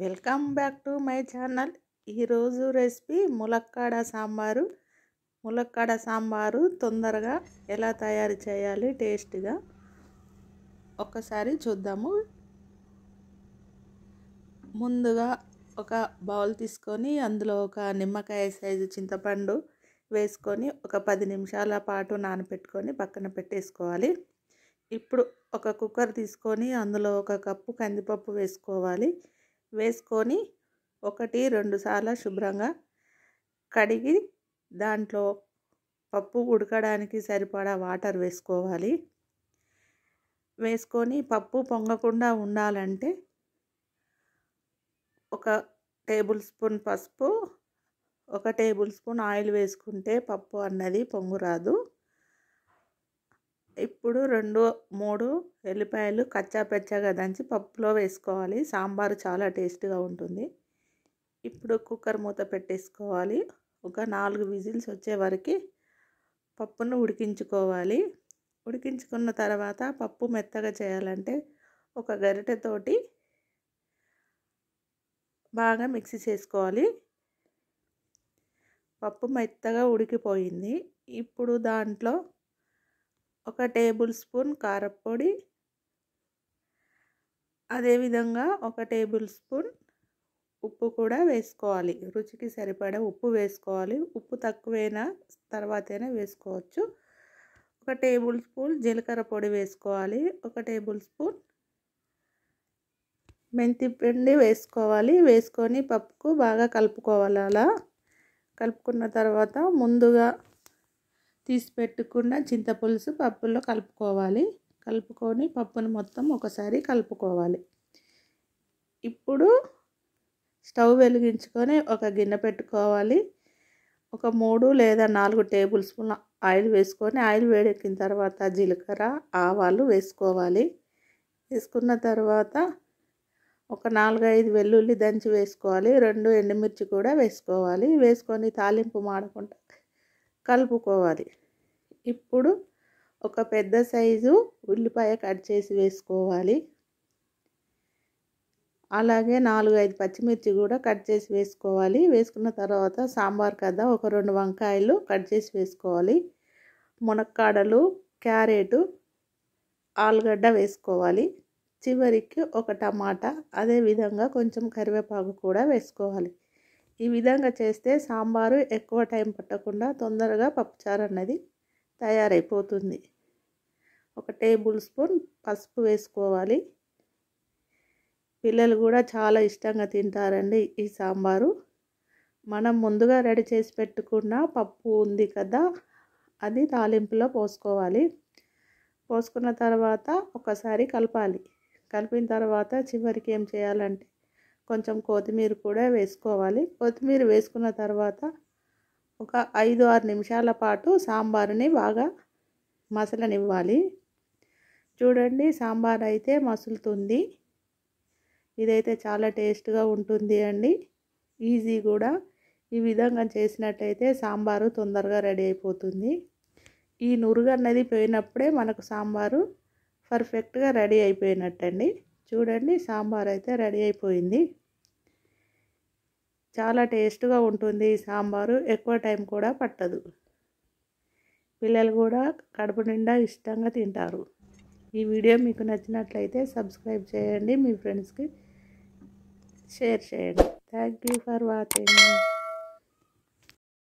welcome back to my channel ఈరోజు recipe ములక్కాడ సాంబారు ములక్కాడ సాంబారు తొందరగా ఎలా తయారు చేయాలి టేస్ట్గా ఒకసారి చూద్దాము ముందుగా ఒక బౌల్ తీసుకొని అందులో ఒక నిమ్మకాయ సైజు చింతపండు వేసుకొని ఒక పది నిమిషాల పాటు నానబెట్టుకొని పక్కన పెట్టేసుకోవాలి ఇప్పుడు ఒక కుక్కర్ తీసుకొని అందులో ఒక కప్పు కందిపప్పు వేసుకోవాలి వేసుకొని ఒకటి రెండు సార్లు శుభ్రంగా కడిగి దాంట్లో పప్పు ఉడకడానికి సరిపడా వాటర్ వేసుకోవాలి వేసుకొని పప్పు పొంగకుండా ఉండాలంటే ఒక టేబుల్ స్పూన్ పసుపు ఒక టేబుల్ స్పూన్ ఆయిల్ వేసుకుంటే పప్పు అన్నది పొంగు రాదు ఇప్పుడు రెండు మూడు ఎల్లిపాయలు కచ్చా దంచి పప్పులో వేసుకోవాలి సాంబారు చాలా టేస్ట్గా ఉంటుంది ఇప్పుడు కుక్కర్ మూత పెట్టేసుకోవాలి ఒక నాలుగు విజిల్స్ వచ్చే వరకు పప్పును ఉడికించుకోవాలి ఉడికించుకున్న తర్వాత పప్పు మెత్తగా చేయాలంటే ఒక గరిటెతోటి బాగా మిక్సీ చేసుకోవాలి పప్పు మెత్తగా ఉడికిపోయింది ఇప్పుడు దాంట్లో ఒక టేబుల్ స్పూన్ కారపొడి అదేవిధంగా ఒక టేబుల్ స్పూన్ ఉప్పు కూడా వేసుకోవాలి రుచికి సరిపడ ఉప్పు వేసుకోవాలి ఉప్పు తక్కువైనా తర్వాతైనా వేసుకోవచ్చు ఒక టేబుల్ స్పూన్ జీలకర్ర పొడి వేసుకోవాలి ఒక టేబుల్ స్పూన్ మెంతి పిండి వేసుకోవాలి వేసుకొని పప్పుకు బాగా కలుపుకోవాలి అలా కలుపుకున్న తర్వాత ముందుగా తీసి పెట్టకుండా చింతపులుసు పప్పుల్లో కలుపుకోవాలి కలుపుకొని పప్పును మొత్తం ఒకసారి కలుపుకోవాలి ఇప్పుడు స్టవ్ వెలిగించుకొని ఒక గిన్నె పెట్టుకోవాలి ఒక మూడు లేదా నాలుగు టేబుల్ స్పూన్ ఆయిల్ వేసుకొని ఆయిల్ వేడెక్కిన తర్వాత జీలకర్ర ఆవాలు వేసుకోవాలి వేసుకున్న తర్వాత ఒక నాలుగైదు వెల్లుల్లి దంచి వేసుకోవాలి రెండు ఎండుమిర్చి కూడా వేసుకోవాలి వేసుకొని తాలింపు మాడకుండా కలుపుకోవాలి ఇప్పుడు ఒక పెద్ద సైజు ఉల్లిపాయ కట్ చేసి వేసుకోవాలి అలాగే నాలుగు ఐదు పచ్చిమిర్చి కూడా కట్ చేసి వేసుకోవాలి వేసుకున్న తర్వాత సాంబార్ కదా ఒక రెండు వంకాయలు కట్ చేసి వేసుకోవాలి మునక్కాడలు క్యారెటు ఆలుగడ్డ వేసుకోవాలి చివరికి ఒక టమాటా అదేవిధంగా కొంచెం కరివేపాకు కూడా వేసుకోవాలి ఈ విధంగా చేస్తే సాంబారు ఎక్కువ టైం పట్టకుండా తొందరగా పప్పుచారు అన్నది తయారైపోతుంది ఒక టేబుల్ స్పూన్ పసుపు వేసుకోవాలి పిల్లలు కూడా చాలా ఇష్టంగా తింటారండి ఈ సాంబారు మనం ముందుగా రెడీ చేసి పెట్టుకున్న పప్పు ఉంది కదా అది తాలింపులో పోసుకోవాలి పోసుకున్న తర్వాత ఒకసారి కలపాలి కలిపిన తర్వాత చివరికి ఏం చేయాలంటే కొంచెం కొత్తిమీర కూడా వేసుకోవాలి కొత్తిమీర వేసుకున్న తర్వాత ఒక ఐదు ఆరు నిమిషాల పాటు సాంబార్ని బాగా మసలనివ్వాలి చూడండి సాంబార్ అయితే మసులుతుంది ఇదైతే చాలా టేస్ట్గా ఉంటుంది అండి ఈజీ కూడా ఈ విధంగా చేసినట్టయితే సాంబారు తొందరగా రెడీ అయిపోతుంది ఈ నురుగు అన్నది పోయినప్పుడే మనకు సాంబారు పర్ఫెక్ట్గా రెడీ అయిపోయినట్టండి చూడండి సాంబార్ అయితే రెడీ అయిపోయింది చాలా టేస్ట్గా ఉంటుంది ఈ సాంబారు ఎక్కువ టైం కూడా పట్టదు పిల్లలు కూడా కడుపు నిండా ఇష్టంగా తింటారు ఈ వీడియో మీకు నచ్చినట్లయితే సబ్స్క్రైబ్ చేయండి మీ ఫ్రెండ్స్కి షేర్ చేయండి థ్యాంక్ యూ ఫర్ వాచింగ్